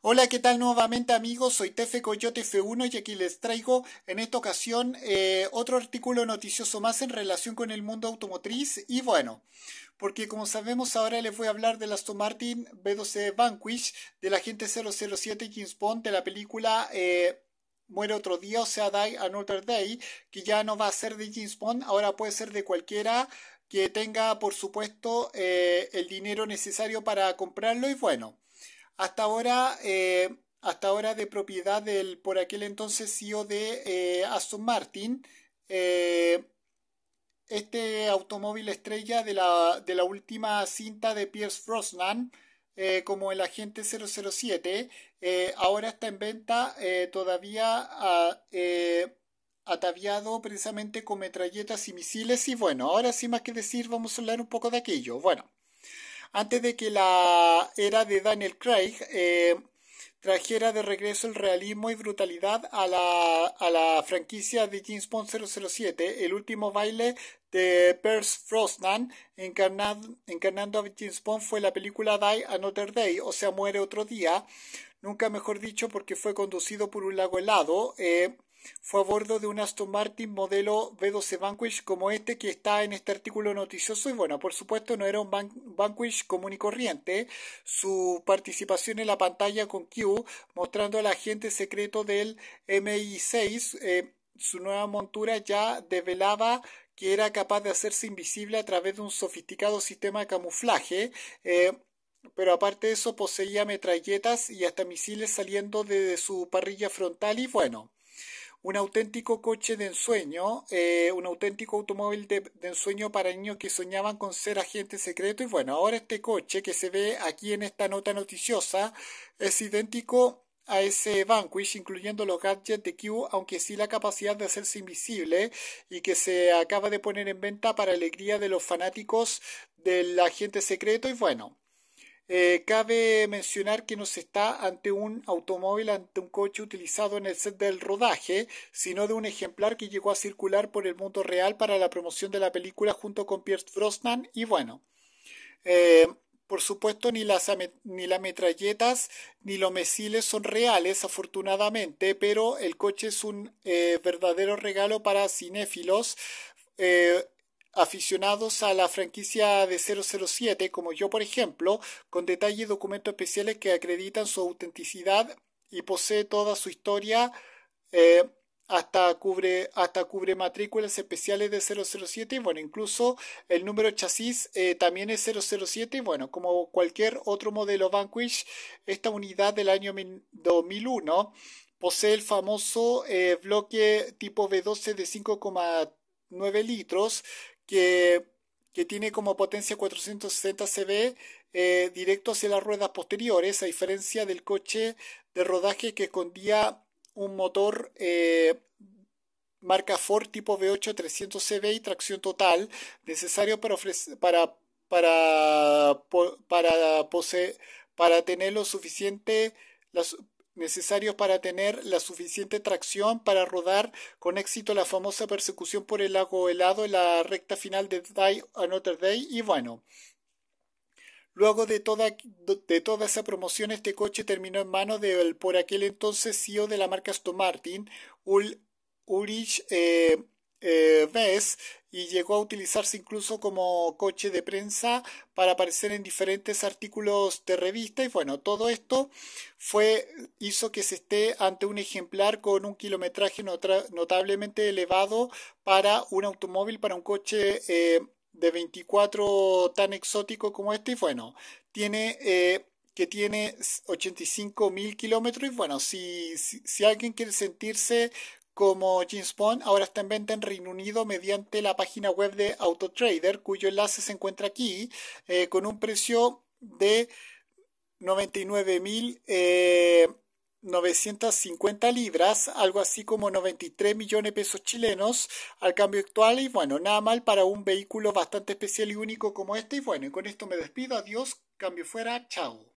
Hola, ¿qué tal nuevamente amigos? Soy Tefe Coyote F1 y aquí les traigo en esta ocasión eh, otro artículo noticioso más en relación con el mundo automotriz y bueno, porque como sabemos ahora les voy a hablar del Aston Martin B12 Vanquish, del agente 007 James Bond de la película... Eh, Muere otro día, o sea, Die Another Day, que ya no va a ser de James Bond, ahora puede ser de cualquiera que tenga, por supuesto, eh, el dinero necesario para comprarlo. Y bueno, hasta ahora, eh, hasta ahora de propiedad del por aquel entonces CEO de eh, Aston Martin. Eh, este automóvil estrella de la, de la, última cinta de Pierce Brosnan, como el agente 007, ahora está en venta todavía ah, ataviado precisamente con metralletas y misiles. Y bueno, ahora sin más que decir, vamos a hablar un poco de aquello. Bueno antes de que la era de Daniel Craig eh, trajera de regreso el realismo y brutalidad a la, a la franquicia de James Bond 007, el último baile de Pierce Frostman encarnando a James Bond fue la película Die Another Day, o sea, muere otro día, nunca mejor dicho porque fue conducido por un lago helado. Eh, fue a bordo de un Aston Martin modelo B12 Vanquish como este que está en este artículo noticioso y bueno, por supuesto no era un Vanquish común y corriente. Su participación en la pantalla con Q mostrando al agente secreto del MI6, eh, su nueva montura ya develaba que era capaz de hacerse invisible a través de un sofisticado sistema de camuflaje. Eh, pero aparte de eso poseía metralletas y hasta misiles saliendo de su parrilla frontal y bueno, un auténtico coche de ensueño, eh, un auténtico automóvil de, ensueño para niños que soñaban con ser agente secreto Y bueno, ahora este coche que se ve aquí en esta nota noticiosa es idéntico a ese Vanquish, incluyendo los gadgets de Q, aunque sí la capacidad de hacerse invisible y que se acaba de poner en venta para alegría de los fanáticos del agente secreto. Y bueno, eh, cabe mencionar que no se está ante un automóvil, ante un coche utilizado en el set del rodaje, sino de un ejemplar que llegó a circular por el mundo real para la promoción de la película junto con Pierce Brosnan y bueno. Eh, por supuesto, ni las, ni las metralletas ni los mesiles son reales, afortunadamente, pero el coche es un eh, verdadero regalo para cinéfilos aficionados a la franquicia de 007, como yo por ejemplo, con detalle y documentos especiales que acreditan su autenticidad y posee toda su historia, eh, hasta, cubre, hasta cubre matrículas especiales de 007, bueno, incluso el número chasis eh, también es 007, bueno, como cualquier otro modelo Vanquish, esta unidad del año 2001 posee el famoso eh, bloque tipo B12 de 5,9 litros que, tiene como potencia 460 CV eh, directo hacia las ruedas posteriores, a diferencia del coche de rodaje que escondía un motor eh, marca Ford tipo V8 300 CV y tracción total, necesario para, para, para, para, pose para tener lo suficiente, necesarios para tener la suficiente tracción para rodar con éxito la famosa persecución por el lago helado en la recta final de Die Another Day y bueno. Luego de toda, de toda esa promoción, este coche terminó en manos del por aquel entonces CEO de la marca Aston Martin, Ulrich eh, mes eh, y llegó a utilizarse incluso como coche de prensa para aparecer en diferentes artículos de revista y bueno, todo esto fue hizo que se esté ante un ejemplar con un kilometraje notablemente elevado para un automóvil, para un coche eh, de 24 tan exótico como este y bueno, tiene... Eh, que tiene 85 mil kilómetros y bueno, si, si, alguien quiere sentirse como James Bond ahora está en venta en Reino Unido mediante la página web de Autotrader, cuyo enlace se encuentra aquí, eh, con un precio de 99.950 eh, libras, algo así como 93 millones de pesos chilenos al cambio actual. Y bueno, nada mal para un vehículo bastante especial y único como este. Y bueno, y con esto me despido. Adiós, cambio fuera, chao.